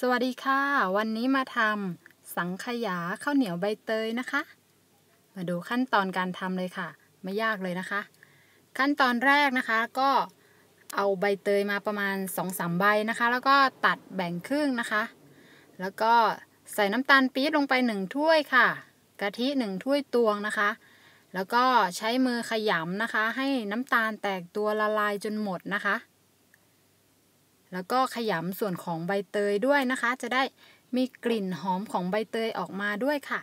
สวัสดีค่ะ วันนี้มาทำสังขยาข้าวเหนียวใบเตยนะคะ มาดูขั้นตอนการทำเลยค่ะ ไม่ยากเลยนะคะ ขั้นตอนแรกนะคะก็เอาใบเตยมาประมาณสองสามใบนะคะ แล้วก็ตัดแบ่งครึ่งนะคะ แล้วก็ใส่น้ำตาลปี๊บลงไปหนึ่งถ้วยค่ะกะทิหนึ่งถ้วยตวงนะคะแล้วก็ใช้มือขยำนะคะ ให้น้ำตาลแตกตัวละลายจนหมดนะคะแล้วก็ขยำส่วนของใบเตยด้วยนะคะ จะได้มีกลิ่นหอมของใบเตยออกมาด้วยค่ะ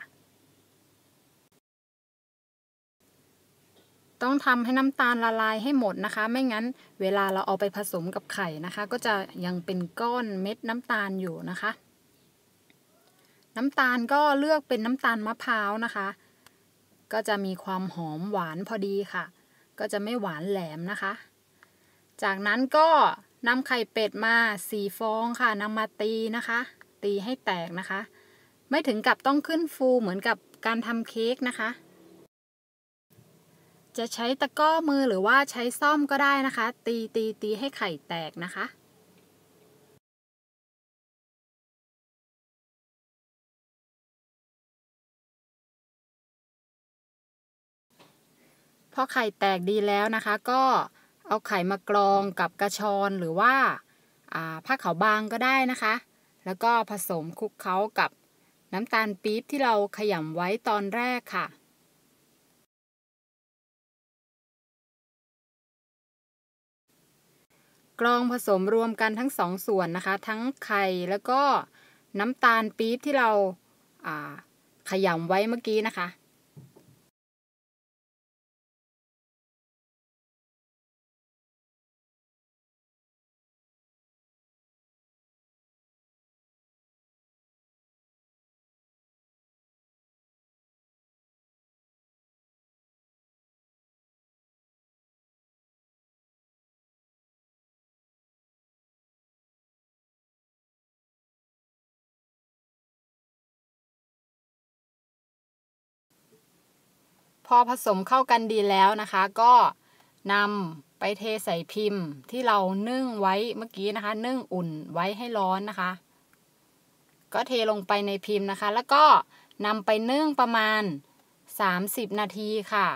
ต้องทำให้น้ำตาลละลายให้หมดนะคะ ไม่งั้นเวลาเราเอาไปผสมกับไข่นะคะ ก็จะยังเป็นก้อนเม็ดน้ำตาลอยู่นะคะ น้ำตาลก็เลือกเป็นน้ำตาลมะพร้าวนะคะ ก็จะมีความหอมหวานพอดีค่ะ ก็จะไม่หวานแหลมนะคะ จากนั้นก็นำไข่เป็ดมาสี่ฟองค่ะนำมาตีนะคะ ตีให้แตกนะคะ ไม่ถึงกับต้องขึ้นฟูเหมือนกับการทำเค้กนะคะ จะใช้ตะก้อมือหรือว่าใช้ซ่อมก็ได้นะคะ ตีตีตีให้ไข่แตกนะคะพอไข่แตกดีแล้วนะคะก็เอาไข่มากรองกับกระชอนหรือว่าผ้าขาวบางก็ได้นะคะ แล้วก็ผสมคลุกเคล้ากับน้ำตาลปี๊บที่เราขยำไว้ตอนแรกค่ะ กรองผสมรวมกันทั้งสองส่วนนะคะ ทั้งไข่แล้วก็น้ำตาลปี๊บที่เราขยำไว้เมื่อกี้นะคะพอผสมเข้ากันดีแล้วนะคะก็นำไปเทใส่พิมพ์ที่เรานึ่งไว้เมื่อกี้นะคะนึ่งอุ่นไว้ให้ร้อนนะคะ ก็เทลงไปในพิมพ์นะคะ แล้วก็นำไปนึ่งประมาณ30นาทีค่ะ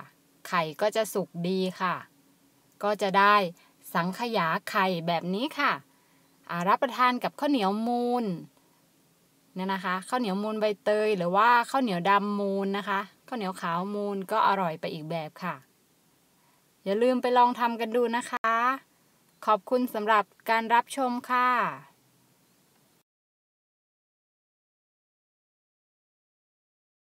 ไข่ก็จะสุกดีค่ะ ก็จะได้สังขยาไข่แบบนี้ค่ะรับประทานกับข้าวเหนียวมูนเนี่ยนะคะ ข้าวเหนียวมูนใบเตยหรือว่าข้าวเหนียวดำมูนนะคะข้าวเหนียวขาวมูลก็อร่อยไปอีกแบบค่ะ อย่าลืมไปลองทำกันดูนะคะ ขอบคุณสำหรับการรับชมค่ะ